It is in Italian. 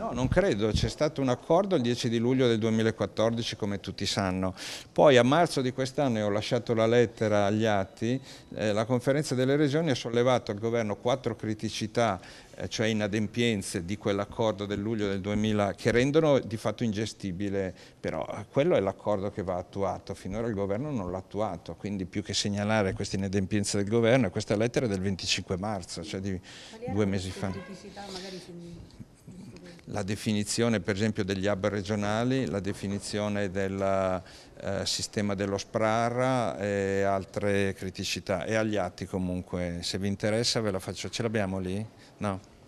No, non credo, c'è stato un accordo il 10 di luglio del 2014 come tutti sanno, poi a marzo di quest'anno e ho lasciato la lettera agli atti, eh, la conferenza delle regioni ha sollevato al governo quattro criticità eh, cioè inadempienze di quell'accordo del luglio del 2000 che rendono di fatto ingestibile, però quello è l'accordo che va attuato, finora il governo non l'ha attuato, quindi più che segnalare queste inadempienze del governo, questa lettera è del 25 marzo, cioè di due mesi fa. Criticità magari la definizione per esempio degli hub regionali, la definizione del eh, sistema dello SPRAR e altre criticità. E agli atti comunque, se vi interessa ve la faccio. Ce l'abbiamo lì? No.